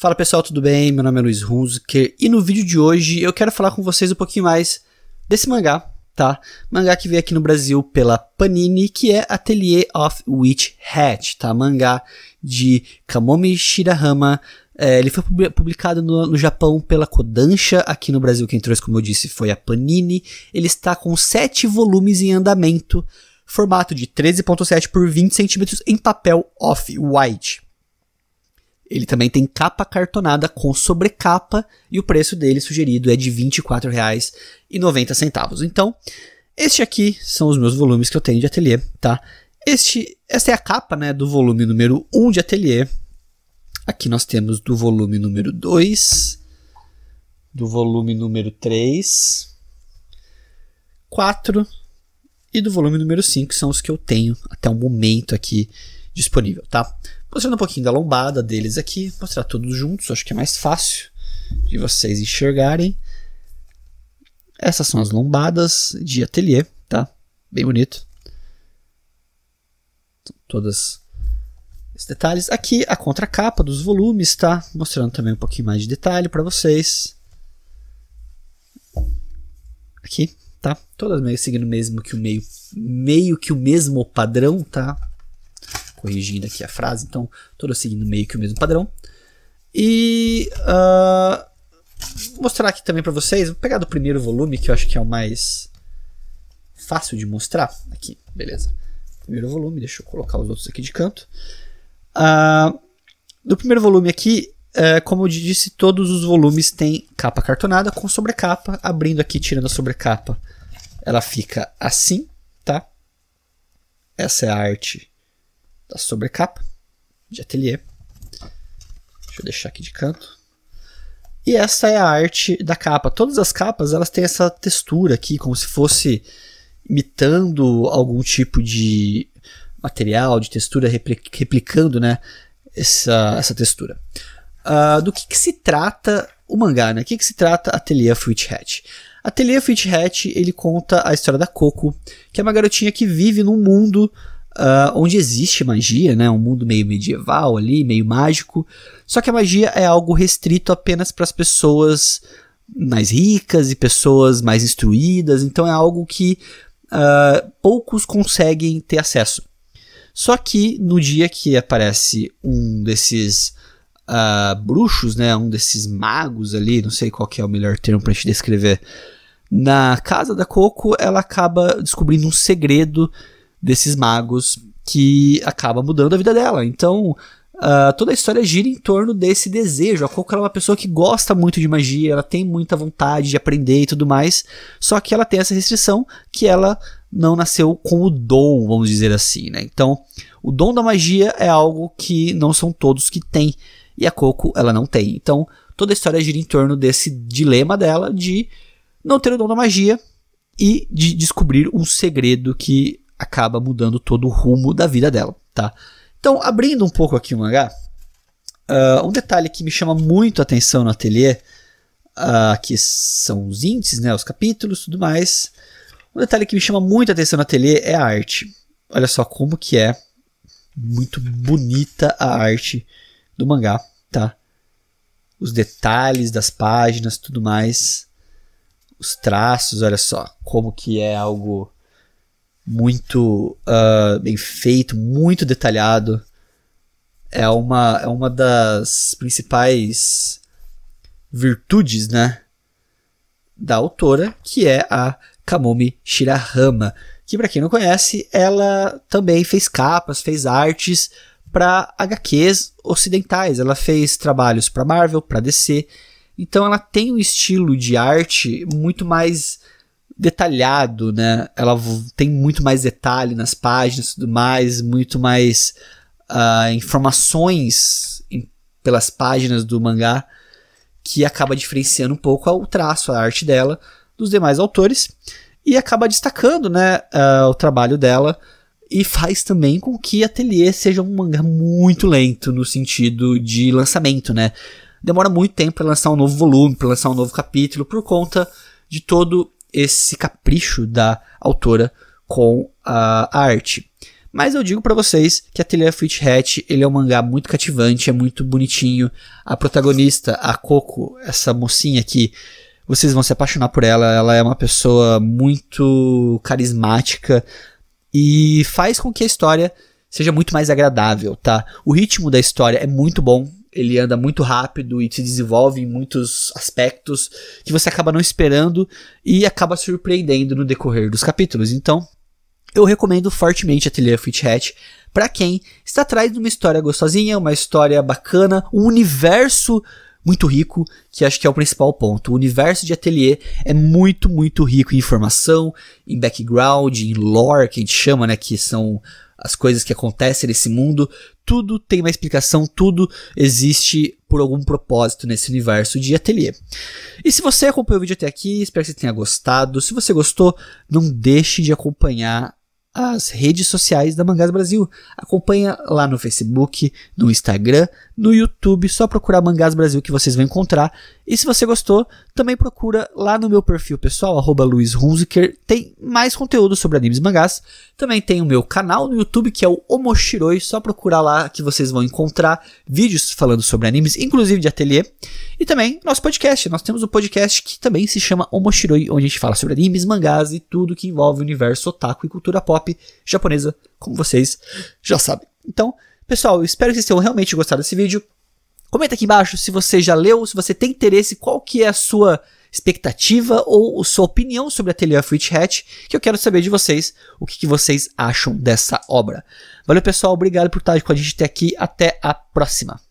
Fala pessoal, tudo bem? Meu nome é Luiz Hunziker e no vídeo de hoje eu quero falar com vocês um pouquinho mais desse mangá, tá? Mangá que veio aqui no Brasil pela Panini, que é Atelier of Witch Hat, tá? Mangá de Kamomi Shirahama. É, ele foi publicado no, no, Japão pela Kodansha, aqui no Brasil quem trouxe, como eu disse, foi a Panini. Ele está com sete volumes em andamento, formato de 13.7 por 20 centímetros em papel off-white. Ele também tem capa cartonada com sobrecapa e o preço dele sugerido é de R$ 24,90. Então, este aqui são os meus volumes que eu tenho de ateliê, tá? Este, esta é a capa, né, do volume número 1 de ateliê. Aqui nós temos do volume número 2, do volume número 3, 4 e do volume número 5 são os que eu tenho até o momento aqui disponível, tá? Mostrando um pouquinho da lombada deles aqui, mostrar todos juntos, acho que é mais fácil de vocês enxergarem. Essas são as lombadas de ateliê, tá? Bem bonito. Todas os detalhes. Aqui a contracapa dos volumes, tá? Mostrando também um pouquinho mais de detalhe para vocês. Aqui, tá? Todas meio seguindo mesmo que o meio, meio que o mesmo padrão, tá? corrigindo aqui a frase, então todas seguindo meio que o mesmo padrão. E uh, mostrar aqui também para vocês, vou pegar do primeiro volume, que eu acho que é o mais fácil de mostrar. Aqui, beleza. Primeiro volume, deixa eu colocar os outros aqui de canto. Uh, do primeiro volume aqui, uh, como eu disse, todos os volumes têm capa cartonada com sobrecapa. Abrindo aqui, tirando a sobrecapa, ela fica assim, tá? Essa é a arte da tá sobrecapa de ateliê. Deixa eu deixar aqui de canto. E essa é a arte da capa. Todas as capas elas têm essa textura aqui, como se fosse imitando algum tipo de material, de textura, replicando né, essa, essa textura. Uh, do que, que, se trata o mangá, né? O que, que se trata Ateliê Fruit Hat? Ateliê Fruit Hat, ele conta a história da Coco, que é uma garotinha que vive num mundo uh, onde existe magia, né? Um mundo meio medieval ali, meio mágico. Só que a magia é algo restrito apenas para as pessoas mais ricas e pessoas mais instruídas. Então é algo que uh, poucos conseguem ter acesso. Só que no dia que aparece um desses uh, bruxos, né, um desses magos ali, não sei qual que é o melhor termo para te descrever, na casa da Coco, ela acaba descobrindo um segredo desses magos que acaba mudando a vida dela. Então, uh, toda a história gira em torno desse desejo. A Coco é uma pessoa que gosta muito de magia, ela tem muita vontade de aprender e tudo mais, só que ela tem essa restrição que ela não nasceu com o dom, vamos dizer assim, né? Então, o dom da magia é algo que não são todos que têm, e a Coco, ela não tem. Então, toda a história gira em torno desse dilema dela de não ter o dom da magia e de descobrir um segredo que acaba mudando todo o rumo da vida dela, tá? Então, abrindo um pouco aqui o mangá, uh, um detalhe que me chama muito a atenção no ateliê, uh, que são os índices, né, os capítulos, tudo mais. Um detalhe que me chama muito a atenção no ateliê é a arte. Olha só como que é muito bonita a arte do mangá, tá? Os detalhes das páginas, tudo mais. Os traços, olha só, como que é algo muito uh, bem feito, muito detalhado. É uma, é uma das principais virtudes, né? Da autora, que é a Kamomi Shirahama, que para quem não conhece, ela também fez capas, fez artes para HQs ocidentais. Ela fez trabalhos para Marvel, para DC. Então ela tem um estilo de arte muito mais detalhado, né? Ela tem muito mais detalhe nas páginas e tudo mais, muito mais uh, informações em, pelas páginas do mangá que acaba diferenciando um pouco o traço, a arte dela dos demais autores e acaba destacando né, uh, o trabalho dela e faz também com que Atelier seja um mangá muito lento no sentido de lançamento, né? Demora muito tempo para lançar um novo volume, para lançar um novo capítulo por conta de todo esse capricho da autora com a arte. Mas eu digo para vocês que a Trilha Fleet Hat ele é um mangá muito cativante, é muito bonitinho. A protagonista, a Coco, essa mocinha aqui, vocês vão se apaixonar por ela. Ela é uma pessoa muito carismática e faz com que a história seja muito mais agradável, tá? O ritmo da história é muito bom, ele anda muito rápido e se desenvolve em muitos aspectos que você acaba não esperando e acaba surpreendendo no decorrer dos capítulos. Então, eu recomendo fortemente a trilha Fit Hat para quem está atrás de uma história gostosinha, uma história bacana, um universo muito rico, que acho que é o principal ponto. O universo de Atelier é muito, muito rico em informação, em background, em lore, que a gente chama, né, que são as coisas que acontecem nesse mundo, tudo tem uma explicação, tudo existe por algum propósito nesse universo de ateliê. E se você acompanhou o vídeo até aqui, espero que você tenha gostado. Se você gostou, não deixe de acompanhar as redes sociais da Mangás Brasil. Acompanha lá no Facebook, no Instagram, no YouTube, só procurar Mangás Brasil que vocês vão encontrar. E se você gostou, também procura lá no meu perfil pessoal, arroba Luiz Hunziker, tem mais conteúdo sobre animes e mangás. Também tem o meu canal no YouTube, que é o Omoshiroi, só procurar lá que vocês vão encontrar vídeos falando sobre animes, inclusive de ateliê. E também nosso podcast, nós temos um podcast que também se chama Omoshiroi, onde a gente fala sobre animes, mangás e tudo que envolve o universo otaku e cultura pop pop japonesa, como vocês já sabem. Então, pessoal, espero que vocês tenham realmente gostado desse vídeo. Comenta aqui embaixo se você já leu, se você tem interesse, qual que é a sua expectativa ou sua opinião sobre Atelier Fritz Hatch, que eu quero saber de vocês o que, que vocês acham dessa obra. Valeu, pessoal. Obrigado por estar com a gente até aqui. Até a próxima.